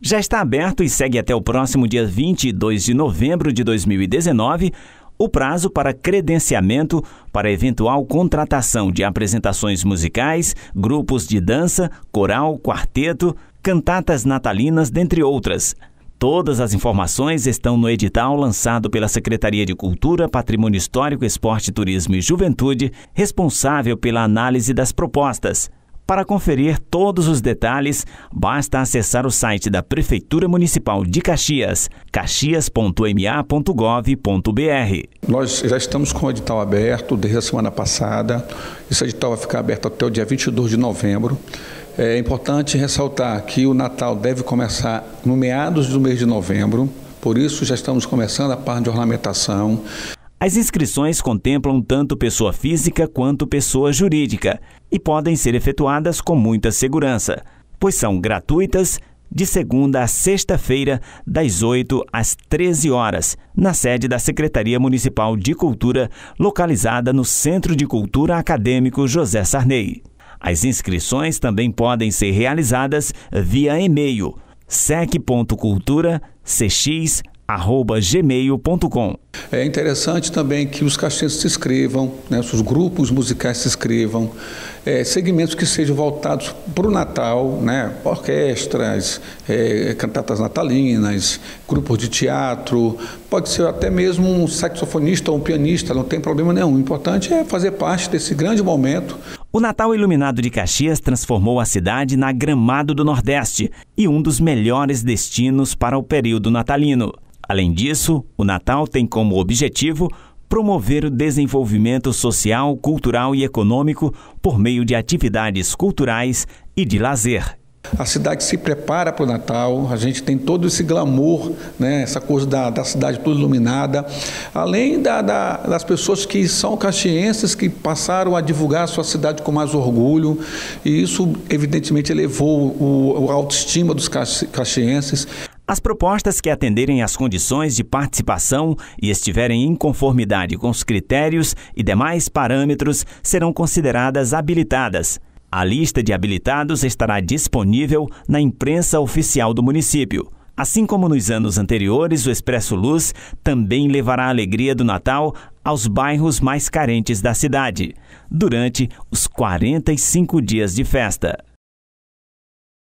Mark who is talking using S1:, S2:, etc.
S1: já está aberto e segue até o próximo dia 22 de novembro de 2019 o prazo para credenciamento para eventual contratação de apresentações musicais, grupos de dança, coral, quarteto, cantatas natalinas, dentre outras. Todas as informações estão no edital lançado pela Secretaria de Cultura, Patrimônio Histórico, Esporte, Turismo e Juventude, responsável pela análise das propostas. Para conferir todos os detalhes, basta acessar o site da Prefeitura Municipal de Caxias, caxias.ma.gov.br.
S2: Nós já estamos com o edital aberto desde a semana passada. Esse edital vai ficar aberto até o dia 22 de novembro. É importante ressaltar que o Natal deve começar no meados do mês de novembro. Por isso, já estamos começando a parte de ornamentação. As inscrições contemplam tanto pessoa física quanto pessoa jurídica
S1: e podem ser efetuadas com muita segurança, pois são gratuitas de segunda a sexta-feira, das 8 às 13 horas, na sede da Secretaria Municipal de Cultura, localizada no Centro de Cultura Acadêmico José Sarney. As inscrições também podem ser realizadas via e-mail
S2: sec.cultura.cx.com gmail.com. É interessante também que os caixinhos se inscrevam, né, os grupos musicais se inscrevam, é, segmentos que sejam voltados para o Natal, né, orquestras, é, cantatas natalinas, grupos de teatro, pode ser até mesmo um saxofonista ou um pianista, não tem problema nenhum. O importante é fazer parte desse grande momento. O Natal Iluminado de Caxias transformou a cidade na Gramado do Nordeste e um dos
S1: melhores destinos para o período natalino. Além disso, o Natal tem como objetivo promover o desenvolvimento social, cultural e econômico por
S2: meio de atividades culturais e
S1: de lazer.
S2: A cidade se prepara para o Natal, a gente tem todo esse glamour, né, essa coisa da, da cidade toda iluminada, além da, da, das pessoas que são caxienses, que passaram a divulgar a sua cidade com mais orgulho, e isso evidentemente elevou o, a autoestima dos caxienses. As propostas que atenderem às condições de participação e estiverem
S1: em conformidade com os critérios e demais parâmetros serão consideradas habilitadas. A lista de habilitados estará disponível na imprensa oficial do município. Assim como nos anos anteriores, o Expresso Luz também levará a alegria do Natal aos bairros mais carentes da cidade, durante os 45 dias de festa.